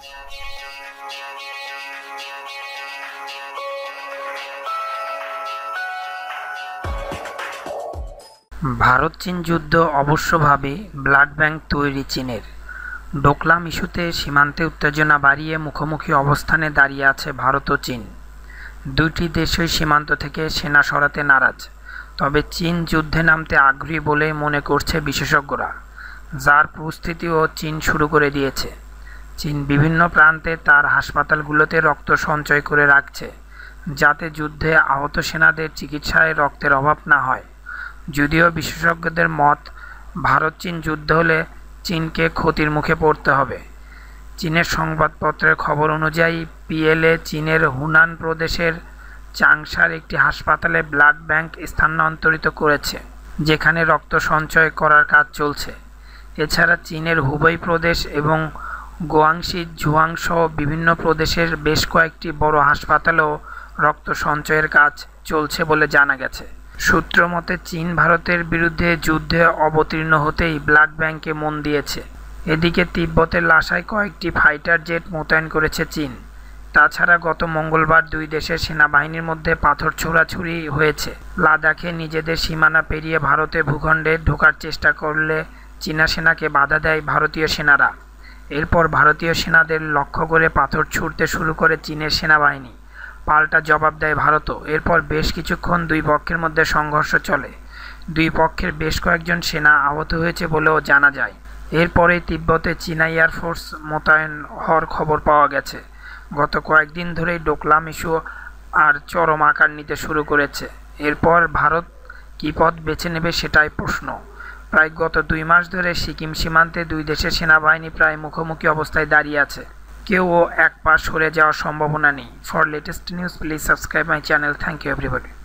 ভারত চীন যুদ্ধ অবশ্যভাবে blood bank তৈরি চীনের ডোকলাম ইস্যুতে সীমান্তে উত্তেজনা বাড়িয়ে মুখোমুখি অবস্থানে দাঁড়িয়ে আছে ভারত ও চীন দুইটি দেশই সীমান্ত থেকে সেনা সরাতে নারাজ তবে চীন যুদ্ধে নামতে আগ্রহী বলেই মনে করছে বিশেষজ্ঞরা যার প্রস্তুতিও চীন শুরু করে দিয়েছে চীন বিভিন্ন প্রান্তে তার হাসপাতালগুলোতে রক্ত সঞ্চয় করে রাখছে যাতে যুদ্ধে আহত সেনাদের চিকিৎসায় রক্তের অভাব না হয় যদিও বিশেষজ্ঞদের মত ভারত চীন যুদ্ধ হলে চীনকে ক্ষতির মুখে পড়তে হবে চীনের সংবাদপত্রের খবর অনুযায়ী পিএলএ চীনের হুনান প্রদেশের চাংশার একটি হাসপাতালে ব্লাড ব্যাংক স্থানান্তরিত করেছে যেখানে রক্ত সঞ্চয় করার কাজ চলছে এছাড়া চীনের হুবই প্রদেশ এবং গোয়াংশি জুয়াং সহ বিভিন্ন প্রদেশের বেশ কয়েকটি বড় হাসপাতালেও রক্ত সঞ্চয়ের কাজ চলছে বলে জানা গেছে সূত্র মতে চীন ভারতের বিরুদ্ধে যুদ্ধে অবতীর্ণ হতেই ব্লাড ব্যাংকে মন দিয়েছে এদিকে তিব্বতের লাশায় কয়েকটি ফাইটার জেট মোতায়েন করেছে চীন তাছাড়া গত মঙ্গলবার দুই দেশের সেনাবাহিনীর মধ্যে পাথর ছোড়াছুড়ি হয়েছে লাদাখে নিজেদের সীমানা পেরিয়ে ভারতে ভূখণ্ডে ঢোকার চেষ্টা করলে চীনা সেনাকে বাধা দেয় ভারতীয় সেনারা এরপর ভারতীয় সেনাদের লক্ষ্য করে পাথর ছুড়তে শুরু করে চীনের সেনাবাহিনী পাল্টা জবাব দেয় ভারতও এরপর বেশ কিছুক্ষণ দুই পক্ষের মধ্যে সংঘর্ষ চলে দুই পক্ষের বেশ কয়েকজন সেনা আহত হয়েছে বলেও জানা যায় এরপরে তিব্বতে চীনা এয়ারফোর্স মোতায়েন হওয়ার খবর পাওয়া গেছে গত কয়েকদিন ধরেই ডোকলাম ইস্যু আর চরম আকার নিতে শুরু করেছে এরপর ভারত কী পথ বেছে নেবে সেটাই প্রশ্ন প্রায় গত দুই মাস ধরে সিকিম সীমান্তে দুই দেশের সেনাবাহিনী প্রায় মুখোমুখি অবস্থায় দাঁড়িয়ে আছে কেউ এক পাশ সরে যাওয়ার সম্ভাবনা নেই for latest news please subscribe my channel thank you everybody